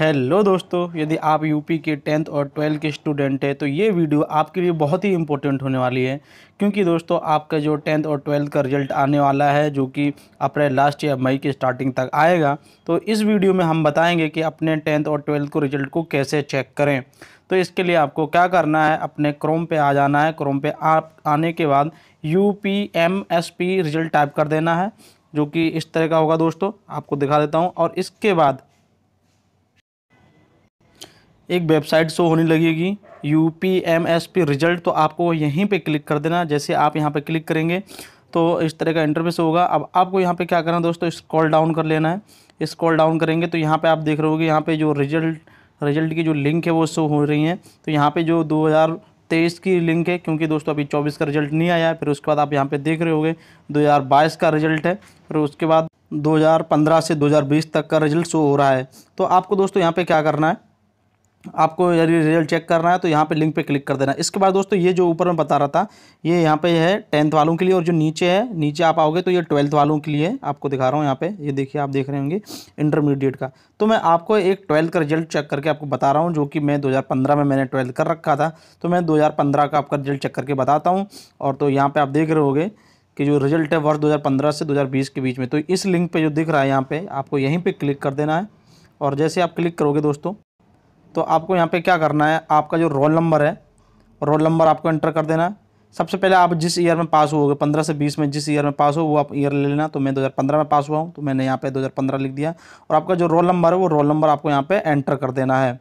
hello दोस्तों यदि आप यूपी के टेंथ और ट्वेल्थ के स्टूडेंट हैं तो ये वीडियो आपके लिए बहुत ही इंपॉर्टेंट होने वाली है क्योंकि दोस्तों आपका जो टेंथ और ट्वेल्थ का रिजल्ट आने वाला है जो कि अप्रैल लास्ट या मई के स्टार्टिंग तक आएगा तो इस वीडियो में हम बताएंगे कि अपने टेंथ और ट्वेल्थ को रिजल्ट को कैसे चेक करें तो इसके लिए आपको क्या करना है अपने क्रोम पर आ जाना है क्रोम पर आने के बाद U P M S P result type कर देना है जो कि इस तरह का होगा दोस्तों आपको दिखा देता हूँ और इसके बाद एक वेबसाइट शो होने लगेगी U P M S P result तो आपको यहीं पे क्लिक कर देना जैसे आप यहाँ पे क्लिक करेंगे तो इस तरह का इंटरफेस होगा अब आपको यहाँ पे क्या करना है दोस्तों स्क्रॉल डाउन कर लेना है स्क्रॉल डाउन करेंगे तो यहाँ पे आप देख रहे होगे यहाँ पे जो रिजल्ट रिजल्ट की जो लिंक है वो शो हो रही है तो यहाँ पर जो तेईस की लिंक है क्योंकि दोस्तों अभी चौबीस का रिजल्ट नहीं आया है फिर उसके बाद आप यहाँ पे देख रहे होगे बाईस का रिजल्ट है फिर उसके बाद 2015 से 2020 तक का रिजल्ट शो हो रहा है तो आपको दोस्तों यहाँ पे क्या करना है आपको यदि रिजल्ट चेक करना है तो यहाँ पे लिंक पे क्लिक कर देना इसके बाद दोस्तों ये जो ऊपर मैं बता रहा था ये यहाँ पे है टेंथ वालों के लिए और जो नीचे है नीचे आप आओगे तो ये ट्वेल्थ वालों के लिए आपको दिखा रहा हूँ यहाँ पे ये देखिए आप देख रहे होंगे इंटरमीडिएट का तो मैं आपको एक ट्वेल्थ का रिजल्ट चेक करके आपको बता रहा हूँ जो कि मैं दो में मैंने ट्वेल्थ कर रखा था तो मैं दो का आपका रिजल्ट चेक करके बताता हूँ और तो यहाँ पर आप देख रहे होगे कि जो रिजल्ट है वर्ष दो से दो के बीच में तो इस लिंक पर जो दिख रहा है यहाँ पर आपको यहीं पर क्लिक कर देना है और जैसे आप क्लिक करोगे दोस्तों तो आपको यहाँ पे क्या करना है आपका जो रोल नंबर है रोल नंबर आपको एंटर कर देना है सबसे पहले आप जिस ईयर में पास हुए पंद्रह से बीस में जिस ईयर में पास हो वो आप ईयर ले लेना तो मैं 2015 में पास हुआ हूँ तो मैंने यहाँ पे 2015 लिख दिया और आपका जो रोल नंबर है वो रोल नंबर आपको यहाँ पे एंटर कर देना है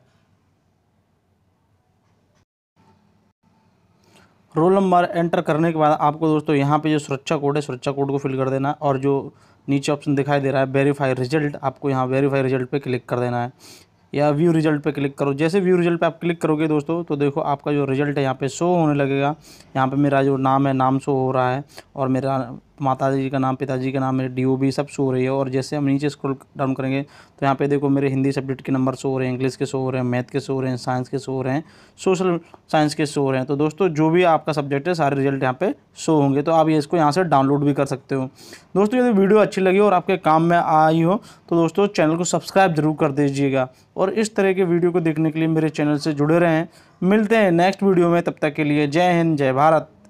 रोल नंबर एंटर करने के बाद आपको दोस्तों यहाँ पे जो सुरक्षा कोड है सुरक्षा कोड को फिल कर देना और जो नीचे ऑप्शन दिखाई दे रहा है वेरीफाई रिजल्ट आपको यहाँ वेरीफाई रिजल्ट पे क्लिक कर देना है या व्यू रिजल्ट पे क्लिक करो जैसे व्यू रिजल्ट पे आप क्लिक करोगे दोस्तों तो देखो आपका जो रिजल्ट है यहाँ पे शो होने लगेगा यहाँ पे मेरा जो नाम है नाम शो हो रहा है और मेरा माता जी का नाम पिताजी का नाम मेरे डी ओ बी सब शो हो रही है और जैसे हम नीचे स्क्रॉल डाउन करेंगे तो यहाँ पे देखो मेरे हिंदी सब्जेक्ट के नंबर शो हो रहे हैं इंग्लिश के शो हो रहे हैं मैथ के शो हो रहे हैं साइंस के शो हो रहे हैं सोशल साइंस के शो हो रहे हैं तो दोस्तों जो भी आपका सब्जेक्ट है सारे रिजल्ट यहाँ पर शो होंगे तो आप इसको यहाँ से डाउनलोड भी कर सकते हो दोस्तों यदि वीडियो अच्छी लगी और आपके काम में आई हो तो दोस्तों चैनल को सब्सक्राइब जरूर कर दीजिएगा और इस तरह के वीडियो को देखने के लिए मेरे चैनल से जुड़े रहें मिलते हैं नेक्स्ट वीडियो में तब तक के लिए जय हिंद जय भारत